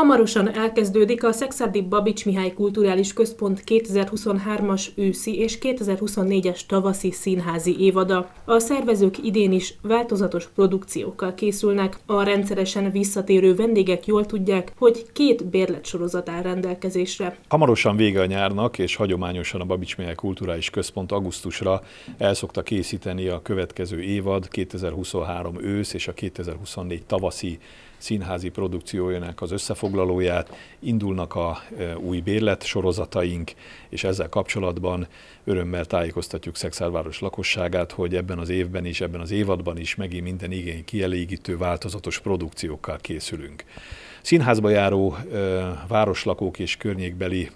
Hamarosan elkezdődik a Szexádi Babics Mihály Kulturális Központ 2023-as őszi és 2024-es tavaszi színházi évada. A szervezők idén is változatos produkciókkal készülnek. A rendszeresen visszatérő vendégek jól tudják, hogy két bérletsorozat áll rendelkezésre. Hamarosan vége a nyárnak, és hagyományosan a Babics Mihály Kulturális Központ augusztusra el szokta készíteni a következő évad 2023 ősz és a 2024 tavaszi színházi produkciójának az összefoglalóját, indulnak a e, új bérlet sorozataink, és ezzel kapcsolatban örömmel tájékoztatjuk Szexárváros lakosságát, hogy ebben az évben is, ebben az évadban is megint minden igény kielégítő, változatos produkciókkal készülünk. Színházba járó városlakók és környékbeli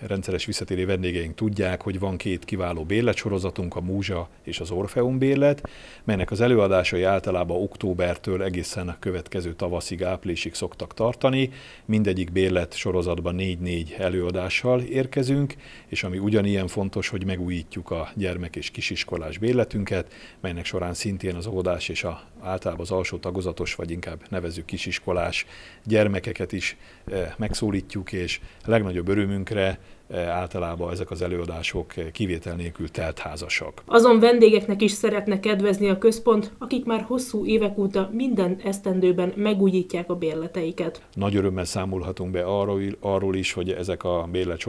rendszeres visszatérő vendégeink tudják, hogy van két kiváló bérletsorozatunk, a Múzsa és az Orfeum bérlet, melynek az előadásai általában októbertől egészen a következő tavaszig, áprilisig szoktak tartani. Mindegyik bérlet sorozatban négy-négy előadással érkezünk, és ami ugyanilyen fontos, hogy megújítjuk a gyermek és kisiskolás bérletünket, melynek során szintén az óvodás és a, általában az alsó tagozatos, vagy inkább nevező kisiskolás gyermek gyermekeket is eh, megszólítjuk, és legnagyobb örömünkre E, általában ezek az előadások kivétel nélkül teltházasak. Azon vendégeknek is szeretne kedvezni a központ, akik már hosszú évek óta minden esztendőben megújítják a bérleteiket. Nagy örömmel számolhatunk be arról, arról is, hogy ezek a bérlet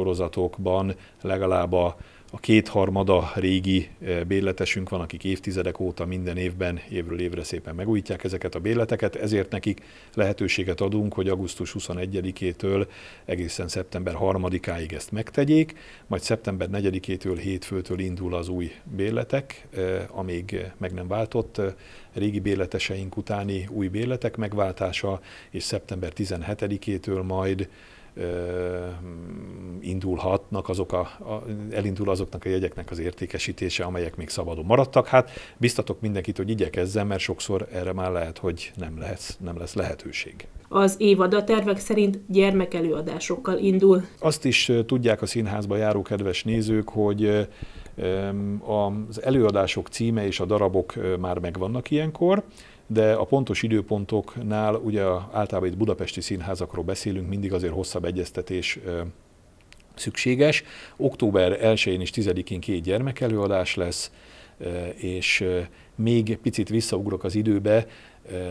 legalább a a kétharmada régi e, bérletesünk van, akik évtizedek óta minden évben, évről évre szépen megújítják ezeket a bérleteket, ezért nekik lehetőséget adunk, hogy augusztus 21-től egészen szeptember 3-áig ezt meg megtegyék, majd szeptember 4-től hétfőtől indul az új bérletek, amíg meg nem váltott régi bérleteseink utáni új bérletek megváltása, és szeptember 17-től majd indulhatnak azok a, a, elindul azoknak a jegyeknek az értékesítése, amelyek még szabadon maradtak. Hát biztatok mindenkit, hogy igyekezzen, mert sokszor erre már lehet, hogy nem lesz, nem lesz lehetőség. Az évad a tervek szerint gyermekelőadásokkal indul. Azt is tudják a színházba járó kedves nézők, hogy az előadások címe és a darabok már megvannak ilyenkor, de a pontos időpontoknál ugye általában itt budapesti színházakról beszélünk, mindig azért hosszabb egyeztetés szükséges. Október 1-én és 10-én két gyermekelőadás lesz, és még picit visszaugrok az időbe,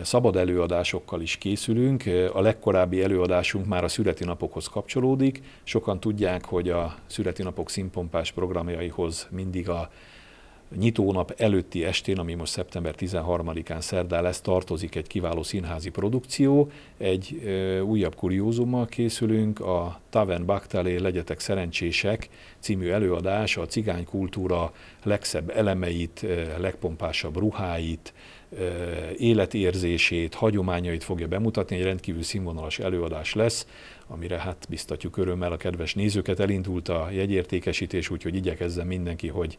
szabad előadásokkal is készülünk. A legkorábbi előadásunk már a napokhoz kapcsolódik. Sokan tudják, hogy a napok színpompás programjaihoz mindig a nyitónap előtti estén, ami most szeptember 13-án szerdán lesz, tartozik egy kiváló színházi produkció, egy ö, újabb kuriózummal készülünk, a Taven Baktalé Legyetek Szerencsések című előadás a cigány kultúra legszebb elemeit, legpompásabb ruháit, életérzését, hagyományait fogja bemutatni, egy rendkívül színvonalas előadás lesz, amire hát biztatjuk örömmel a kedves nézőket. Elindult a jegyértékesítés, úgyhogy igyekezzen mindenki, hogy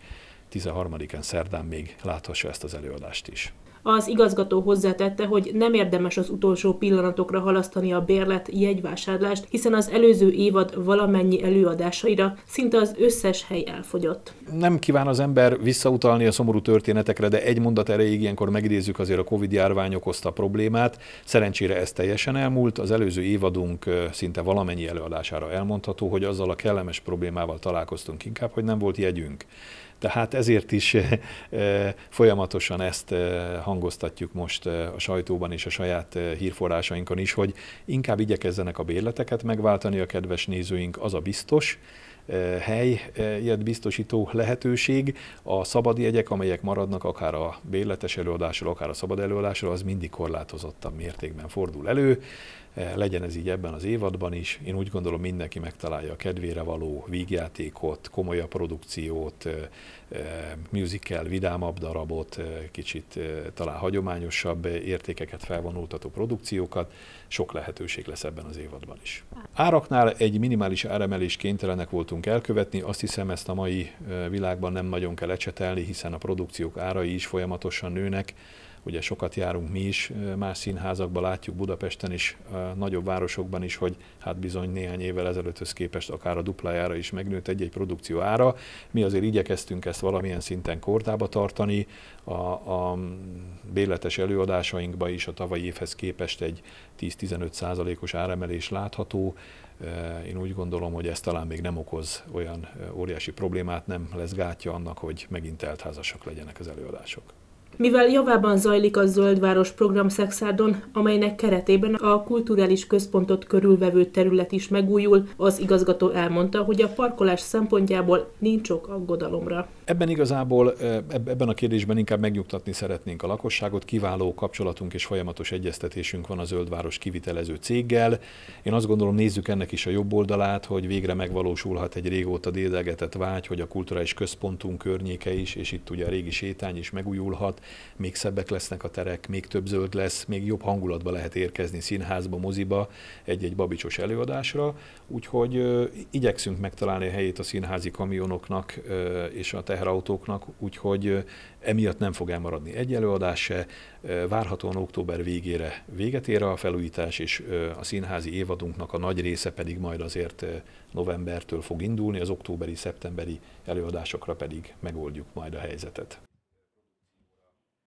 13-án szerdán még láthassa ezt az előadást is. Az igazgató hozzátette, hogy nem érdemes az utolsó pillanatokra halasztani a bérlet jegyvásárlást, hiszen az előző évad valamennyi előadásaira szinte az összes hely elfogyott. Nem kíván az ember visszautalni a szomorú történetekre, de egy mondat erejéig ilyenkor megidézzük azért a Covid járvány okozta problémát. Szerencsére ez teljesen elmúlt. Az előző évadunk szinte valamennyi előadására elmondható, hogy azzal a kellemes problémával találkoztunk inkább, hogy nem volt jegyünk. Tehát ezért is eh, eh, folyamatosan ezt eh, hangoztatjuk most a sajtóban és a saját hírforrásainkon is, hogy inkább igyekezzenek a bérleteket megváltani a kedves nézőink, az a biztos, helyet biztosító lehetőség. A szabad jegyek, amelyek maradnak akár a bérletes előadásról, akár a szabad előadásról, az mindig korlátozottabb mértékben fordul elő. Eh, legyen ez így ebben az évadban is. Én úgy gondolom, mindenki megtalálja a kedvére való vígjátékot, komolyabb produkciót, eh, eh, musical, vidámabb darabot, kicsit talán hagyományosabb értékeket felvonultató produkciókat. Sok lehetőség lesz ebben az évadban is. Áraknál egy minimális áremelés kénytelenek voltunk elkövetni, azt hiszem ezt a mai világban nem nagyon kell ecsetelni, hiszen a produkciók árai is folyamatosan nőnek, ugye sokat járunk mi is, más színházakban látjuk Budapesten is, nagyobb városokban is, hogy hát bizony néhány évvel ezelőtthöz képest akár a duplájára is megnőtt egy-egy produkció ára. Mi azért igyekeztünk ezt valamilyen szinten kordába tartani, a, a béletes előadásainkba is a tavalyi évhez képest egy 10-15 százalékos áremelés látható. Én úgy gondolom, hogy ez talán még nem okoz olyan óriási problémát, nem lesz gátja annak, hogy megint eltházasak legyenek az előadások. Mivel javában zajlik a Zöldváros program Szexárdon, amelynek keretében a kulturális központot körülvevő terület is megújul, az igazgató elmondta, hogy a parkolás szempontjából nincs ok aggodalomra. Ebben igazából, ebben a kérdésben inkább megnyugtatni szeretnénk a lakosságot. Kiváló kapcsolatunk és folyamatos egyeztetésünk van a Zöldváros kivitelező céggel. Én azt gondolom, nézzük ennek is a jobb oldalát, hogy végre megvalósulhat egy régóta dédelgetett vágy, hogy a kulturális központunk környéke is, és itt ugye a régi sétány is megújulhat, még szebbek lesznek a terek, még több zöld lesz, még jobb hangulatba lehet érkezni színházba, moziba, egy-egy babicsos előadásra. Úgyhogy igyekszünk megtalálni a helyét a színházi kamionoknak és a teherautóknak, úgyhogy emiatt nem fog elmaradni egy előadás se. Várhatóan október végére véget ér a felújítás, és a színházi évadunknak a nagy része pedig majd azért novembertől fog indulni, az októberi, szeptemberi előadásokra pedig megoldjuk majd a helyzetet.